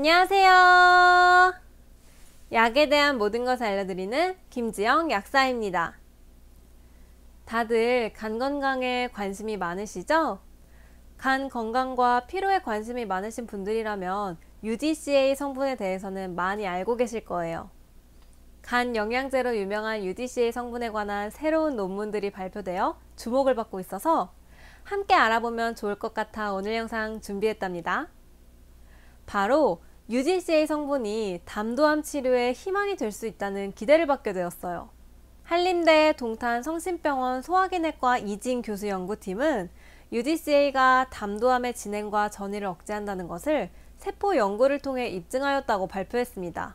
안녕하세요. 약에 대한 모든 것을 알려드리는 김지영 약사입니다. 다들 간 건강에 관심이 많으시죠? 간 건강과 피로에 관심이 많으신 분들이라면 UDCA 성분에 대해서는 많이 알고 계실 거예요. 간 영양제로 유명한 UDCA 성분에 관한 새로운 논문들이 발표되어 주목을 받고 있어서 함께 알아보면 좋을 것 같아 오늘 영상 준비했답니다. 바로 u g c 의 성분이 담도암 치료에 희망이 될 수 있다는 기대를 받게 되었어요. 한림대 동탄 성심병원 소화기내과 이진 교수 연구팀은 u d c 가 담도암의 진행과 전이를 억제한다는 것을 세포 연구를 통해 입증하였다고 발표했습니다.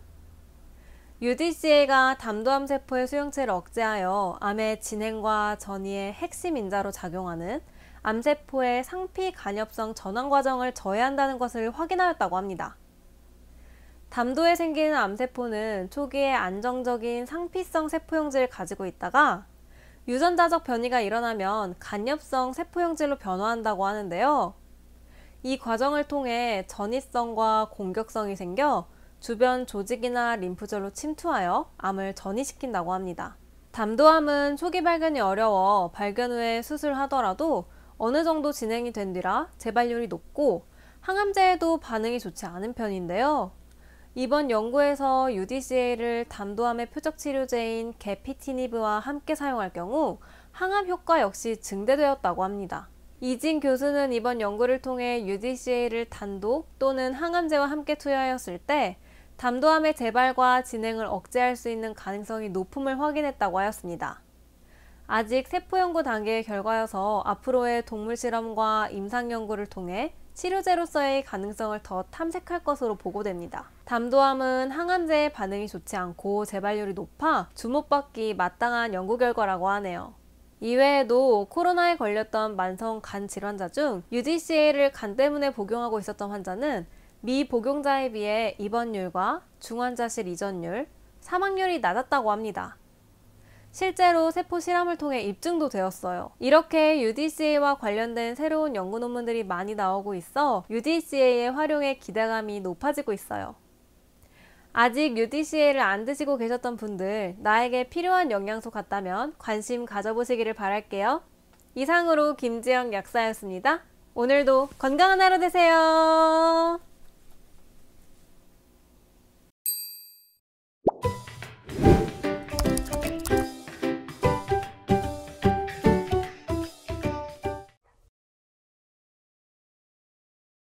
u d c 가 담도암 세포의 수용체를 억제하여 암의 진행과 전이의 핵심 인자로 작용하는 암세포의 상피 간엽성 전환 과정을 저해한다는 것을 확인하였다고 합니다. 담도에 생기는 암세포는 초기에 안정적인 상피성 세포 형질을 가지고 있다가 유전자적 변이가 일어나면 간염성 세포 형질로 변화한다고 하는데요. 이 과정을 통해 전이성과 공격성이 생겨 주변 조직이나 림프절로 침투하여 암을 전이시킨다고 합니다. 담도암은 초기 발견이 어려워 발견 후에 수술하더라도 어느 정도 진행이 된 뒤라 재발률이 높고 항암제에도 반응이 좋지 않은 편인데요. 이번 연구에서 UDCA를 담도암의 표적 치료제인 게피티니브와 함께 사용할 경우 항암 효과 역시 증대되었다고 합니다. 이진 교수는 이번 연구를 통해 UDCA를 단독 또는 항암제와 함께 투여하였을 때 담도암의 재발과 진행을 억제할 수 있는 가능성이 높음을 확인했다고 하였습니다. 아직 세포 연구 단계의 결과여서 앞으로의 동물 실험과 임상 연구를 통해 치료제로서의 가능성을 더 탐색할 것으로 보고됩니다. 담도암은 항암제의 반응이 좋지 않고 재발률이 높아 주목받기 마땅한 연구 결과라고 하네요. 이외에도 코로나에 걸렸던 만성 간 질환자 중 UDCA를 간 때문에 복용하고 있었던 환자는 미복용자에 비해 입원율과 중환자실 이전율, 사망률이 낮았다고 합니다. 실제로 세포 실험을 통해 입증도 되었어요. 이렇게 UDCA와 관련된 새로운 연구 논문들이 많이 나오고 있어 UDCA의 활용에 기대감이 높아지고 있어요. 아직 UDCA를 안 드시고 계셨던 분들, 나에게 필요한 영양소 같다면 관심 가져보시기를 바랄게요. 이상으로 김지영 약사였습니다. 오늘도 건강한 하루 되세요.